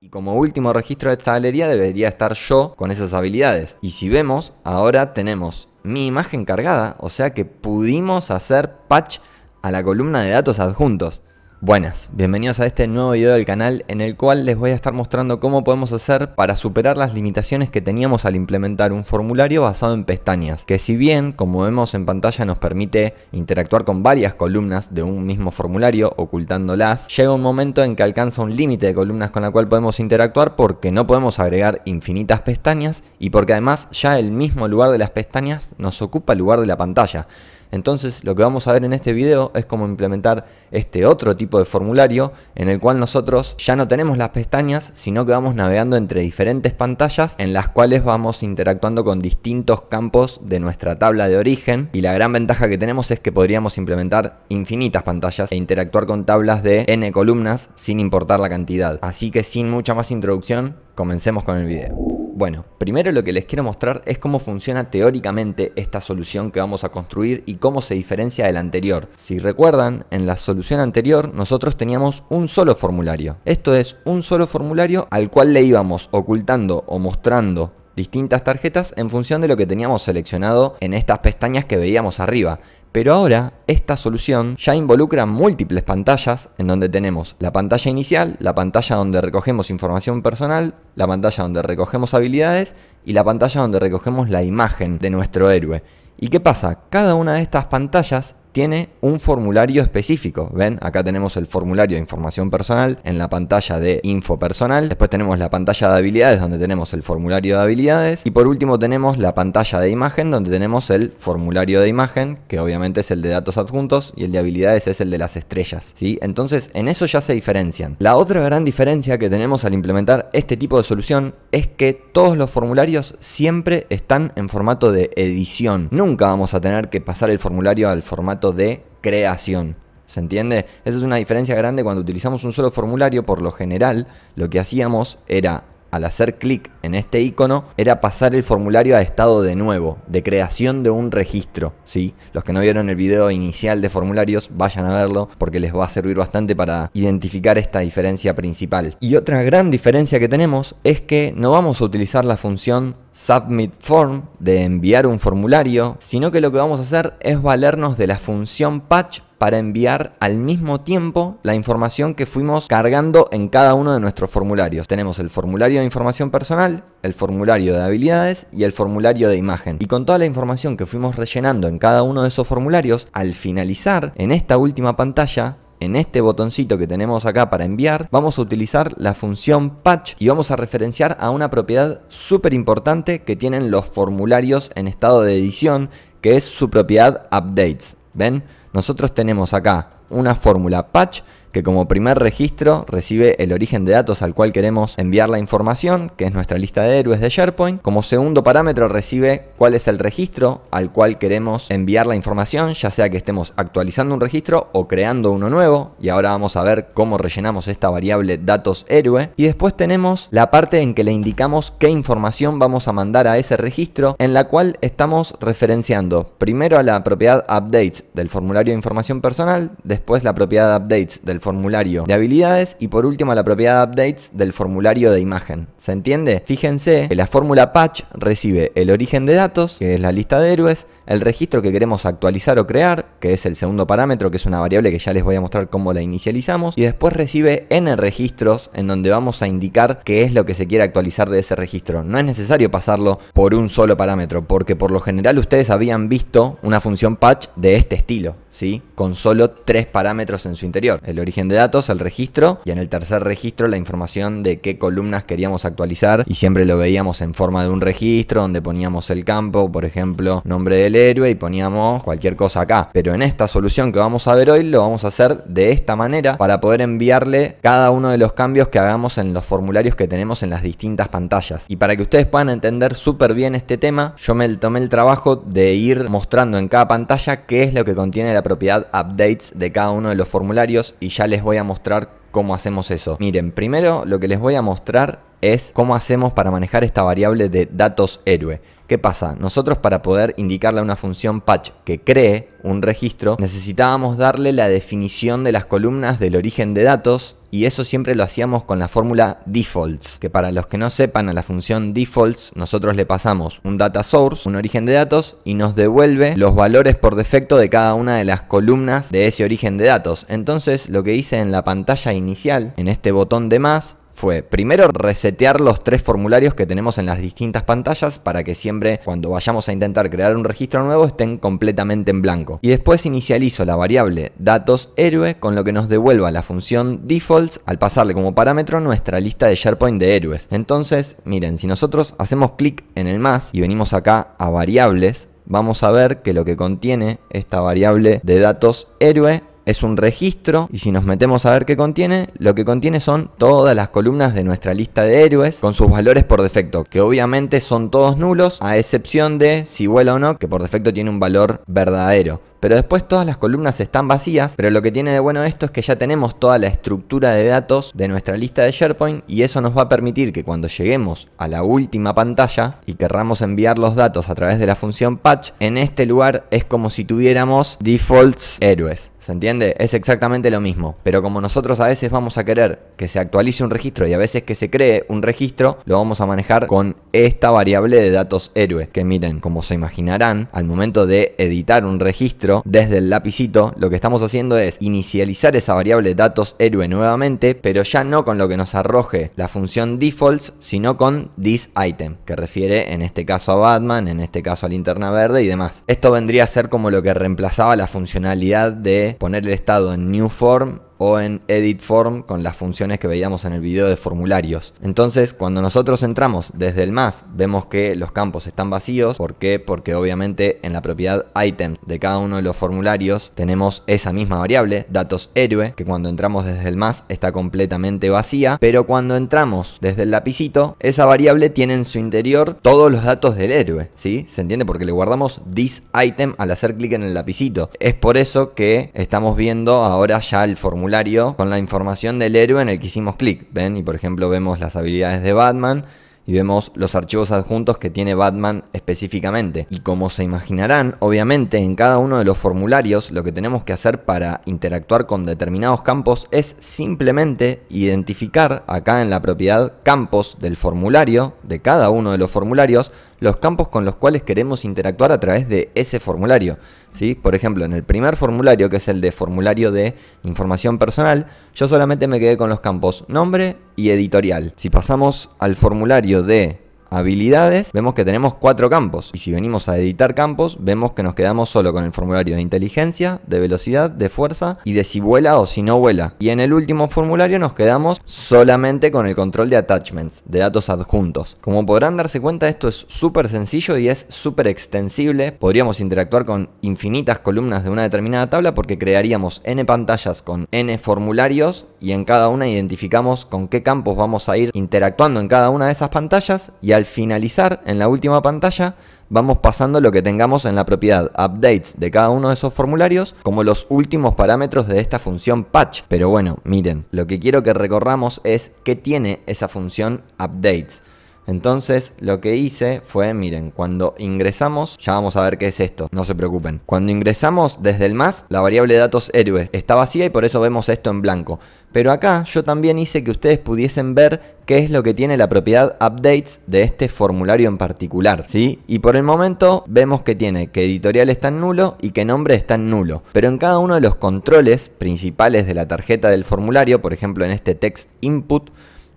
Y como último registro de esta galería debería estar yo con esas habilidades. Y si vemos, ahora tenemos mi imagen cargada, o sea que pudimos hacer patch a la columna de datos adjuntos. Buenas, bienvenidos a este nuevo video del canal en el cual les voy a estar mostrando cómo podemos hacer para superar las limitaciones que teníamos al implementar un formulario basado en pestañas, que si bien, como vemos en pantalla, nos permite interactuar con varias columnas de un mismo formulario ocultándolas, llega un momento en que alcanza un límite de columnas con la cual podemos interactuar porque no podemos agregar infinitas pestañas y porque además ya el mismo lugar de las pestañas nos ocupa el lugar de la pantalla. Entonces lo que vamos a ver en este video es cómo implementar este otro tipo de formulario en el cual nosotros ya no tenemos las pestañas, sino que vamos navegando entre diferentes pantallas en las cuales vamos interactuando con distintos campos de nuestra tabla de origen y la gran ventaja que tenemos es que podríamos implementar infinitas pantallas e interactuar con tablas de n columnas sin importar la cantidad. Así que sin mucha más introducción, comencemos con el video. Bueno, primero lo que les quiero mostrar es cómo funciona teóricamente esta solución que vamos a construir y cómo se diferencia de la anterior. Si recuerdan, en la solución anterior nosotros teníamos un solo formulario. Esto es un solo formulario al cual le íbamos ocultando o mostrando distintas tarjetas en función de lo que teníamos seleccionado en estas pestañas que veíamos arriba. Pero ahora esta solución ya involucra múltiples pantallas en donde tenemos la pantalla inicial, la pantalla donde recogemos información personal, la pantalla donde recogemos habilidades y la pantalla donde recogemos la imagen de nuestro héroe. ¿Y qué pasa? Cada una de estas pantallas tiene un formulario específico. Ven, acá tenemos el formulario de información personal en la pantalla de info personal. Después tenemos la pantalla de habilidades donde tenemos el formulario de habilidades. Y por último tenemos la pantalla de imagen donde tenemos el formulario de imagen, que obviamente es el de datos adjuntos y el de habilidades es el de las estrellas. ¿sí? Entonces en eso ya se diferencian. La otra gran diferencia que tenemos al implementar este tipo de solución es que todos los formularios siempre están en formato de edición. Nunca vamos a tener que pasar el formulario al formato de creación. ¿Se entiende? Esa es una diferencia grande cuando utilizamos un solo formulario, por lo general lo que hacíamos era al hacer clic en este icono era pasar el formulario a estado de nuevo, de creación de un registro. ¿sí? Los que no vieron el video inicial de formularios, vayan a verlo porque les va a servir bastante para identificar esta diferencia principal. Y otra gran diferencia que tenemos es que no vamos a utilizar la función submit form de enviar un formulario, sino que lo que vamos a hacer es valernos de la función patch para enviar al mismo tiempo la información que fuimos cargando en cada uno de nuestros formularios. Tenemos el formulario de información personal, el formulario de habilidades y el formulario de imagen. Y con toda la información que fuimos rellenando en cada uno de esos formularios, al finalizar en esta última pantalla, en este botoncito que tenemos acá para enviar, vamos a utilizar la función patch y vamos a referenciar a una propiedad súper importante que tienen los formularios en estado de edición, que es su propiedad updates. ¿Ven? Nosotros tenemos acá una fórmula patch que como primer registro recibe el origen de datos al cual queremos enviar la información, que es nuestra lista de héroes de SharePoint. Como segundo parámetro recibe cuál es el registro al cual queremos enviar la información, ya sea que estemos actualizando un registro o creando uno nuevo. Y ahora vamos a ver cómo rellenamos esta variable datos héroe. Y después tenemos la parte en que le indicamos qué información vamos a mandar a ese registro, en la cual estamos referenciando primero a la propiedad updates del formulario de información personal, después la propiedad de updates del formulario de habilidades y por último la propiedad updates del formulario de imagen. ¿Se entiende? Fíjense que la fórmula patch recibe el origen de datos, que es la lista de héroes, el registro que queremos actualizar o crear, que es el segundo parámetro, que es una variable que ya les voy a mostrar cómo la inicializamos, y después recibe n registros en donde vamos a indicar qué es lo que se quiere actualizar de ese registro. No es necesario pasarlo por un solo parámetro, porque por lo general ustedes habían visto una función patch de este estilo, ¿sí? Con solo tres parámetros en su interior. El origen de datos, el registro y en el tercer registro la información de qué columnas queríamos actualizar y siempre lo veíamos en forma de un registro donde poníamos el campo, por ejemplo, nombre del héroe y poníamos cualquier cosa acá. Pero en esta solución que vamos a ver hoy lo vamos a hacer de esta manera para poder enviarle cada uno de los cambios que hagamos en los formularios que tenemos en las distintas pantallas. Y para que ustedes puedan entender súper bien este tema, yo me tomé el trabajo de ir mostrando en cada pantalla qué es lo que contiene la propiedad updates de cada uno de los formularios y ya les voy a mostrar cómo hacemos eso. Miren, primero lo que les voy a mostrar es cómo hacemos para manejar esta variable de datos héroe. ¿Qué pasa? Nosotros para poder indicarle a una función patch que cree un registro, necesitábamos darle la definición de las columnas del origen de datos y eso siempre lo hacíamos con la fórmula defaults, que para los que no sepan a la función defaults nosotros le pasamos un data source, un origen de datos y nos devuelve los valores por defecto de cada una de las columnas de ese origen de datos. Entonces lo que hice en la pantalla inicial, en este botón de más, fue primero resetear los tres formularios que tenemos en las distintas pantallas para que siempre cuando vayamos a intentar crear un registro nuevo estén completamente en blanco. Y después inicializo la variable datos héroe con lo que nos devuelva la función defaults al pasarle como parámetro nuestra lista de SharePoint de héroes. Entonces, miren, si nosotros hacemos clic en el más y venimos acá a variables, vamos a ver que lo que contiene esta variable de datos héroe es un registro y si nos metemos a ver qué contiene, lo que contiene son todas las columnas de nuestra lista de héroes con sus valores por defecto, que obviamente son todos nulos, a excepción de si vuela o no, que por defecto tiene un valor verdadero pero después todas las columnas están vacías, pero lo que tiene de bueno esto es que ya tenemos toda la estructura de datos de nuestra lista de SharePoint y eso nos va a permitir que cuando lleguemos a la última pantalla y querramos enviar los datos a través de la función patch, en este lugar es como si tuviéramos defaults héroes, ¿se entiende? Es exactamente lo mismo, pero como nosotros a veces vamos a querer que se actualice un registro y a veces que se cree un registro, lo vamos a manejar con esta variable de datos héroe, que miren, como se imaginarán, al momento de editar un registro desde el lapicito, lo que estamos haciendo es inicializar esa variable datos héroe nuevamente, pero ya no con lo que nos arroje la función defaults, sino con this item, que refiere en este caso a Batman, en este caso a Linterna Verde y demás. Esto vendría a ser como lo que reemplazaba la funcionalidad de poner el estado en new form o en Edit Form con las funciones que veíamos en el video de formularios. Entonces, cuando nosotros entramos desde el más, vemos que los campos están vacíos. ¿Por qué? Porque obviamente en la propiedad item de cada uno de los formularios tenemos esa misma variable, datos héroe, que cuando entramos desde el más está completamente vacía, pero cuando entramos desde el lapicito, esa variable tiene en su interior todos los datos del héroe, ¿sí? ¿Se entiende? Porque le guardamos this item al hacer clic en el lapicito. Es por eso que estamos viendo ahora ya el formulario con la información del héroe en el que hicimos clic. ¿Ven? Y por ejemplo vemos las habilidades de Batman y vemos los archivos adjuntos que tiene Batman específicamente. Y como se imaginarán, obviamente en cada uno de los formularios lo que tenemos que hacer para interactuar con determinados campos es simplemente identificar acá en la propiedad campos del formulario, de cada uno de los formularios, los campos con los cuales queremos interactuar a través de ese formulario. ¿sí? Por ejemplo, en el primer formulario, que es el de formulario de información personal, yo solamente me quedé con los campos nombre y editorial. Si pasamos al formulario de habilidades, vemos que tenemos cuatro campos. Y si venimos a editar campos, vemos que nos quedamos solo con el formulario de inteligencia, de velocidad, de fuerza y de si vuela o si no vuela. Y en el último formulario nos quedamos solamente con el control de attachments, de datos adjuntos. Como podrán darse cuenta, esto es súper sencillo y es súper extensible. Podríamos interactuar con infinitas columnas de una determinada tabla porque crearíamos n pantallas con n formularios y en cada una identificamos con qué campos vamos a ir interactuando en cada una de esas pantallas y al finalizar en la última pantalla vamos pasando lo que tengamos en la propiedad updates de cada uno de esos formularios como los últimos parámetros de esta función patch. Pero bueno, miren, lo que quiero que recorramos es qué tiene esa función updates. Entonces lo que hice fue, miren, cuando ingresamos, ya vamos a ver qué es esto, no se preocupen. Cuando ingresamos desde el más, la variable datos héroes está vacía y por eso vemos esto en blanco. Pero acá yo también hice que ustedes pudiesen ver qué es lo que tiene la propiedad updates de este formulario en particular, ¿sí? Y por el momento vemos que tiene que editorial está en nulo y que nombre está en nulo. Pero en cada uno de los controles principales de la tarjeta del formulario, por ejemplo en este text input,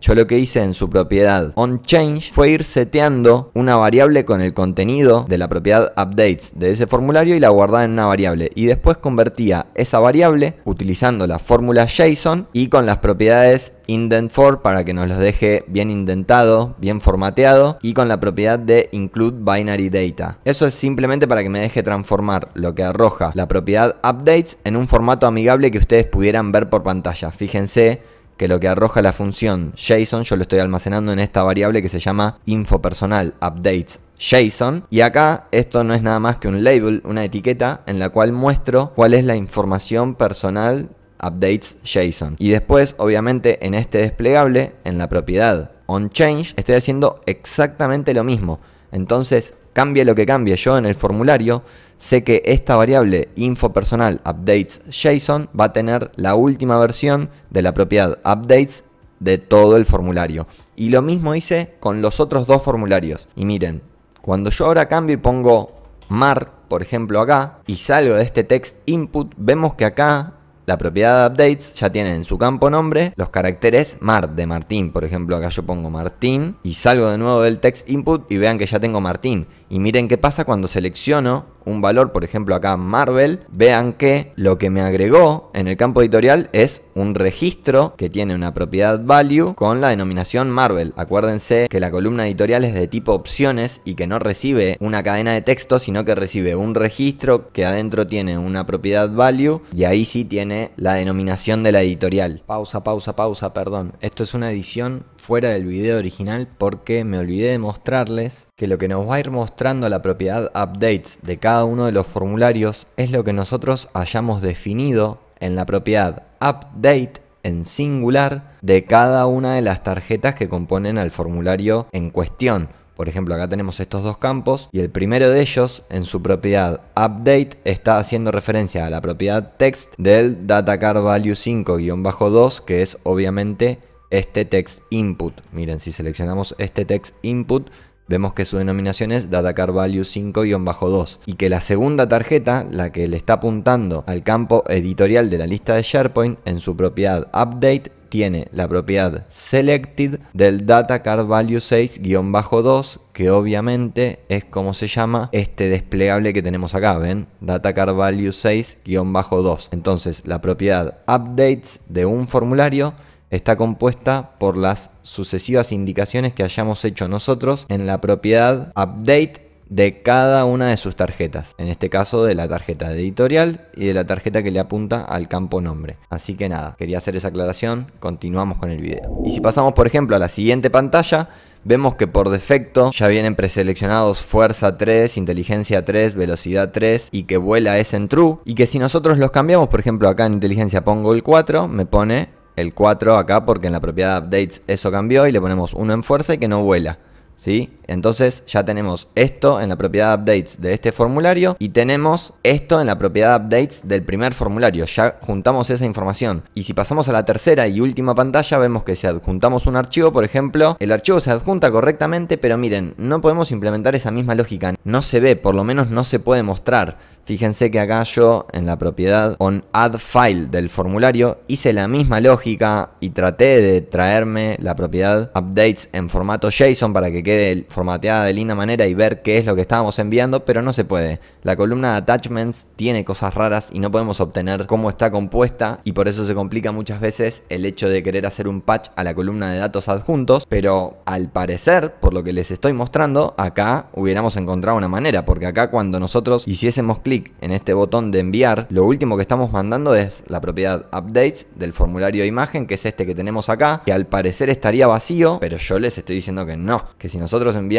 yo lo que hice en su propiedad onChange fue ir seteando una variable con el contenido de la propiedad updates de ese formulario y la guardaba en una variable. Y después convertía esa variable utilizando la fórmula JSON y con las propiedades indent for para que nos los deje bien indentado, bien formateado y con la propiedad de include binary data. Eso es simplemente para que me deje transformar lo que arroja la propiedad updates en un formato amigable que ustedes pudieran ver por pantalla. Fíjense que lo que arroja la función JSON yo lo estoy almacenando en esta variable que se llama info personal updates JSON. Y acá esto no es nada más que un label, una etiqueta en la cual muestro cuál es la información personal updates JSON. Y después, obviamente, en este desplegable, en la propiedad onChange, estoy haciendo exactamente lo mismo. Entonces, cambia lo que cambie yo en el formulario, sé que esta variable info personal updates va a tener la última versión de la propiedad updates de todo el formulario. Y lo mismo hice con los otros dos formularios. Y miren, cuando yo ahora cambio y pongo mar, por ejemplo acá, y salgo de este text input, vemos que acá la propiedad updates ya tiene en su campo nombre los caracteres mar de Martín. Por ejemplo, acá yo pongo Martín y salgo de nuevo del text input y vean que ya tengo Martín. Y miren qué pasa cuando selecciono un valor, por ejemplo acá Marvel, vean que lo que me agregó en el campo editorial es un registro que tiene una propiedad value con la denominación Marvel. Acuérdense que la columna editorial es de tipo opciones y que no recibe una cadena de texto, sino que recibe un registro que adentro tiene una propiedad value y ahí sí tiene la denominación de la editorial. Pausa, pausa, pausa, perdón. Esto es una edición fuera del video original porque me olvidé de mostrarles que lo que nos va a ir mostrando la propiedad updates de cada uno de los formularios es lo que nosotros hayamos definido en la propiedad update en singular de cada una de las tarjetas que componen al formulario en cuestión. Por ejemplo, acá tenemos estos dos campos y el primero de ellos en su propiedad update está haciendo referencia a la propiedad text del DataCard value 5-2 que es obviamente este text input. Miren, si seleccionamos este text input Vemos que su denominación es datacardvalue Value 5-2 y que la segunda tarjeta, la que le está apuntando al campo editorial de la lista de SharePoint, en su propiedad Update tiene la propiedad selected del datacardvalue 6-2 que obviamente es como se llama este desplegable que tenemos acá, ¿ven? datacardvalue value 6-2. Entonces la propiedad updates de un formulario está compuesta por las sucesivas indicaciones que hayamos hecho nosotros en la propiedad update de cada una de sus tarjetas. En este caso de la tarjeta de editorial y de la tarjeta que le apunta al campo nombre. Así que nada, quería hacer esa aclaración, continuamos con el video. Y si pasamos por ejemplo a la siguiente pantalla, vemos que por defecto ya vienen preseleccionados fuerza 3, inteligencia 3, velocidad 3 y que vuela es en true. Y que si nosotros los cambiamos, por ejemplo acá en inteligencia pongo el 4, me pone el 4 acá porque en la propiedad updates eso cambió y le ponemos 1 en fuerza y que no vuela. ¿Sí? Entonces ya tenemos esto en la propiedad updates de este formulario y tenemos esto en la propiedad updates del primer formulario. Ya juntamos esa información. Y si pasamos a la tercera y última pantalla, vemos que si adjuntamos un archivo, por ejemplo, el archivo se adjunta correctamente, pero miren, no podemos implementar esa misma lógica. No se ve, por lo menos no se puede mostrar. Fíjense que acá yo en la propiedad on add file del formulario hice la misma lógica y traté de traerme la propiedad updates en formato JSON para que quede el formulario formateada de linda manera y ver qué es lo que estábamos enviando, pero no se puede. La columna de attachments tiene cosas raras y no podemos obtener cómo está compuesta y por eso se complica muchas veces el hecho de querer hacer un patch a la columna de datos adjuntos, pero al parecer, por lo que les estoy mostrando, acá hubiéramos encontrado una manera, porque acá cuando nosotros hiciésemos clic en este botón de enviar, lo último que estamos mandando es la propiedad updates del formulario de imagen, que es este que tenemos acá, que al parecer estaría vacío, pero yo les estoy diciendo que no, que si nosotros enviamos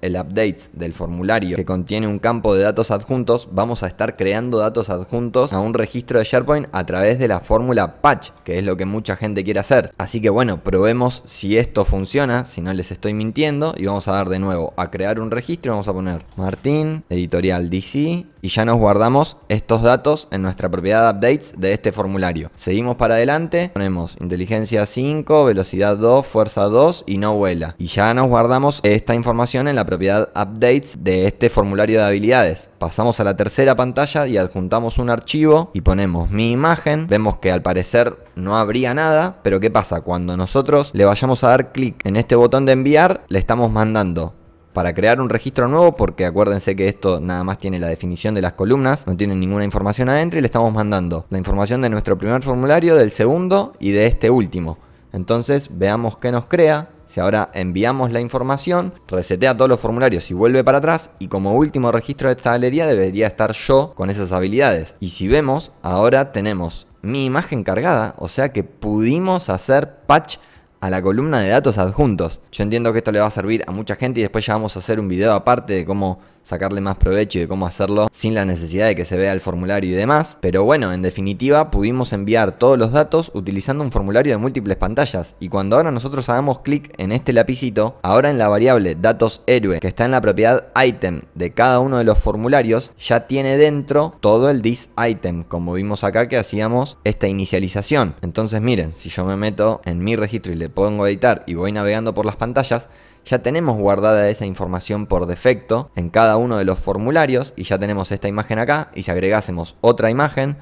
el updates del formulario que contiene un campo de datos adjuntos, vamos a estar creando datos adjuntos a un registro de SharePoint a través de la fórmula patch, que es lo que mucha gente quiere hacer. Así que bueno, probemos si esto funciona, si no les estoy mintiendo, y vamos a dar de nuevo a crear un registro, vamos a poner Martín, editorial DC, y ya nos guardamos estos datos en nuestra propiedad updates de este formulario. Seguimos para adelante, ponemos inteligencia 5, velocidad 2, fuerza 2 y no vuela. Y ya nos guardamos esta información en la propiedad updates de este formulario de habilidades. Pasamos a la tercera pantalla y adjuntamos un archivo y ponemos mi imagen. Vemos que al parecer no habría nada, pero ¿qué pasa? Cuando nosotros le vayamos a dar clic en este botón de enviar, le estamos mandando para crear un registro nuevo, porque acuérdense que esto nada más tiene la definición de las columnas, no tiene ninguna información adentro y le estamos mandando la información de nuestro primer formulario, del segundo y de este último. Entonces veamos que nos crea. Si ahora enviamos la información, resetea todos los formularios y vuelve para atrás y como último registro de esta galería debería estar yo con esas habilidades. Y si vemos, ahora tenemos mi imagen cargada, o sea que pudimos hacer patch a la columna de datos adjuntos. Yo entiendo que esto le va a servir a mucha gente y después ya vamos a hacer un video aparte de cómo sacarle más provecho y de cómo hacerlo sin la necesidad de que se vea el formulario y demás. Pero bueno, en definitiva pudimos enviar todos los datos utilizando un formulario de múltiples pantallas y cuando ahora nosotros hagamos clic en este lapicito, ahora en la variable datos héroe que está en la propiedad item de cada uno de los formularios, ya tiene dentro todo el this item como vimos acá que hacíamos esta inicialización. Entonces miren, si yo me meto en mi registro y le pongo editar y voy navegando por las pantallas, ya tenemos guardada esa información por defecto en cada uno de los formularios y ya tenemos esta imagen acá y si agregásemos otra imagen,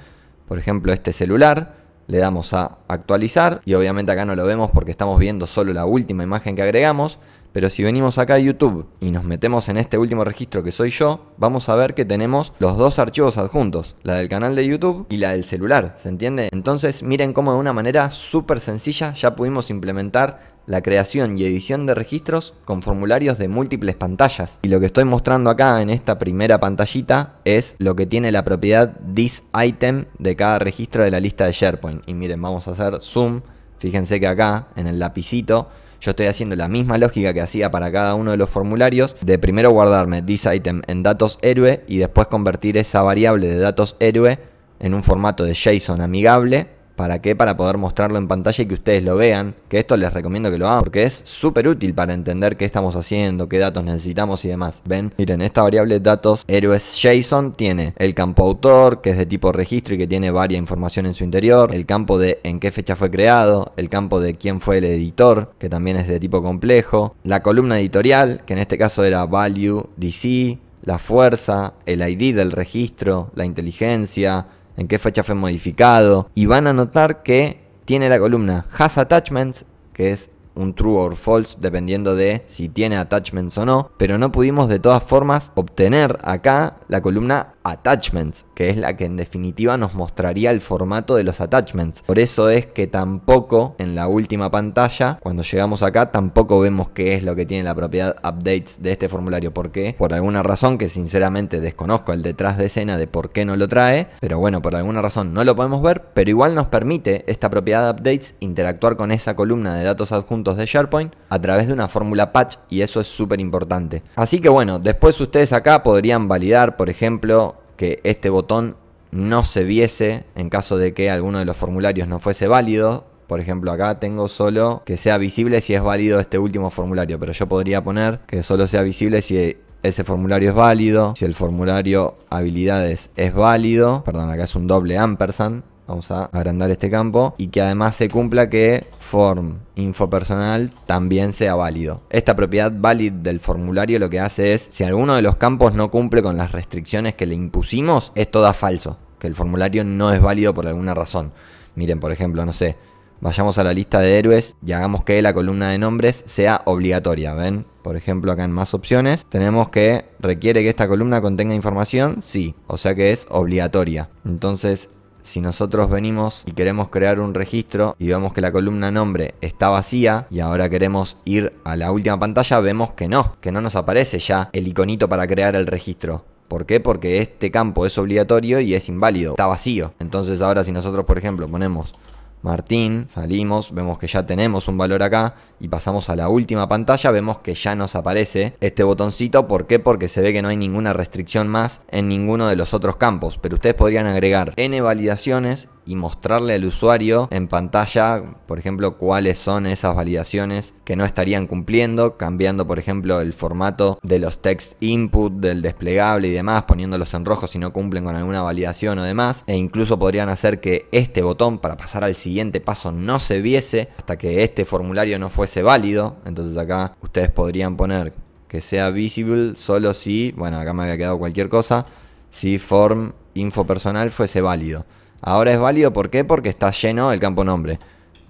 por ejemplo este celular, le damos a actualizar y obviamente acá no lo vemos porque estamos viendo solo la última imagen que agregamos, pero si venimos acá a YouTube y nos metemos en este último registro que soy yo, vamos a ver que tenemos los dos archivos adjuntos, la del canal de YouTube y la del celular, ¿se entiende? Entonces miren cómo de una manera súper sencilla ya pudimos implementar la creación y edición de registros con formularios de múltiples pantallas. Y lo que estoy mostrando acá en esta primera pantallita es lo que tiene la propiedad thisItem de cada registro de la lista de SharePoint. Y miren, vamos a hacer zoom. Fíjense que acá en el lapicito yo estoy haciendo la misma lógica que hacía para cada uno de los formularios, de primero guardarme this item en datos héroe y después convertir esa variable de datos héroe en un formato de JSON amigable ¿Para qué? Para poder mostrarlo en pantalla y que ustedes lo vean. Que esto les recomiendo que lo hagan porque es súper útil para entender qué estamos haciendo, qué datos necesitamos y demás. ¿Ven? Miren, esta variable datos héroes JSON tiene el campo autor, que es de tipo registro y que tiene varia información en su interior. El campo de en qué fecha fue creado. El campo de quién fue el editor, que también es de tipo complejo. La columna editorial, que en este caso era value DC. La fuerza, el ID del registro, la inteligencia, en qué fecha fue modificado. Y van a notar que tiene la columna Has Attachments, que es un true or false dependiendo de si tiene attachments o no, pero no pudimos de todas formas obtener acá la columna attachments, que es la que en definitiva nos mostraría el formato de los attachments. Por eso es que tampoco en la última pantalla, cuando llegamos acá, tampoco vemos qué es lo que tiene la propiedad updates de este formulario, porque por alguna razón que sinceramente desconozco el detrás de escena de por qué no lo trae, pero bueno, por alguna razón no lo podemos ver, pero igual nos permite esta propiedad updates interactuar con esa columna de datos adjuntos de SharePoint a través de una fórmula patch y eso es súper importante. Así que bueno, después ustedes acá podrían validar, por ejemplo, que este botón no se viese en caso de que alguno de los formularios no fuese válido. Por ejemplo, acá tengo solo que sea visible si es válido este último formulario, pero yo podría poner que solo sea visible si ese formulario es válido, si el formulario habilidades es válido, perdón, acá es un doble ampersand, vamos a agrandar este campo y que además se cumpla que form info personal también sea válido. Esta propiedad valid del formulario lo que hace es, si alguno de los campos no cumple con las restricciones que le impusimos, esto da falso, que el formulario no es válido por alguna razón. Miren, por ejemplo, no sé, vayamos a la lista de héroes y hagamos que la columna de nombres sea obligatoria, ¿ven? Por ejemplo, acá en más opciones tenemos que requiere que esta columna contenga información, sí, o sea que es obligatoria. Entonces si nosotros venimos y queremos crear un registro y vemos que la columna nombre está vacía y ahora queremos ir a la última pantalla, vemos que no, que no nos aparece ya el iconito para crear el registro. ¿Por qué? Porque este campo es obligatorio y es inválido, está vacío. Entonces ahora si nosotros, por ejemplo, ponemos Martín, salimos, vemos que ya tenemos un valor acá y pasamos a la última pantalla, vemos que ya nos aparece este botoncito, ¿por qué? Porque se ve que no hay ninguna restricción más en ninguno de los otros campos, pero ustedes podrían agregar n validaciones y mostrarle al usuario en pantalla, por ejemplo, cuáles son esas validaciones que no estarían cumpliendo, cambiando, por ejemplo, el formato de los text input, del desplegable y demás, poniéndolos en rojo si no cumplen con alguna validación o demás, e incluso podrían hacer que este botón para pasar al siguiente paso no se viese hasta que este formulario no fuese válido, entonces acá ustedes podrían poner que sea visible solo si, bueno, acá me había quedado cualquier cosa, si form info personal fuese válido. Ahora es válido, ¿por qué? Porque está lleno el campo nombre.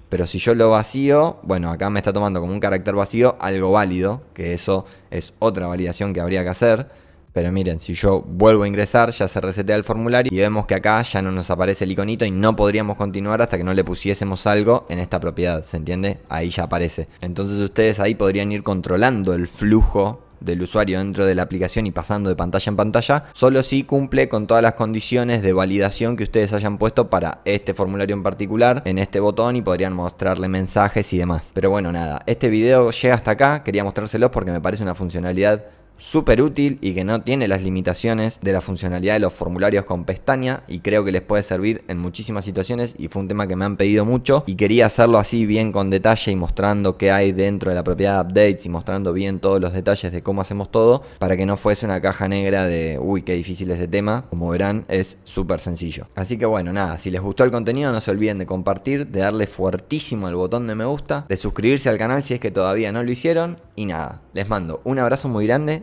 Pero si yo lo vacío, bueno, acá me está tomando como un carácter vacío algo válido, que eso es otra validación que habría que hacer. Pero miren, si yo vuelvo a ingresar, ya se resetea el formulario y vemos que acá ya no nos aparece el iconito y no podríamos continuar hasta que no le pusiésemos algo en esta propiedad, ¿se entiende? Ahí ya aparece. Entonces ustedes ahí podrían ir controlando el flujo del usuario dentro de la aplicación y pasando de pantalla en pantalla, solo si cumple con todas las condiciones de validación que ustedes hayan puesto para este formulario en particular, en este botón y podrían mostrarle mensajes y demás. Pero bueno, nada, este video llega hasta acá, quería mostrárselos porque me parece una funcionalidad súper útil y que no tiene las limitaciones de la funcionalidad de los formularios con pestaña y creo que les puede servir en muchísimas situaciones y fue un tema que me han pedido mucho y quería hacerlo así bien con detalle y mostrando qué hay dentro de la propiedad de updates y mostrando bien todos los detalles de cómo hacemos todo para que no fuese una caja negra de uy qué difícil ese este tema como verán es súper sencillo así que bueno nada si les gustó el contenido no se olviden de compartir de darle fuertísimo al botón de me gusta de suscribirse al canal si es que todavía no lo hicieron y nada les mando un abrazo muy grande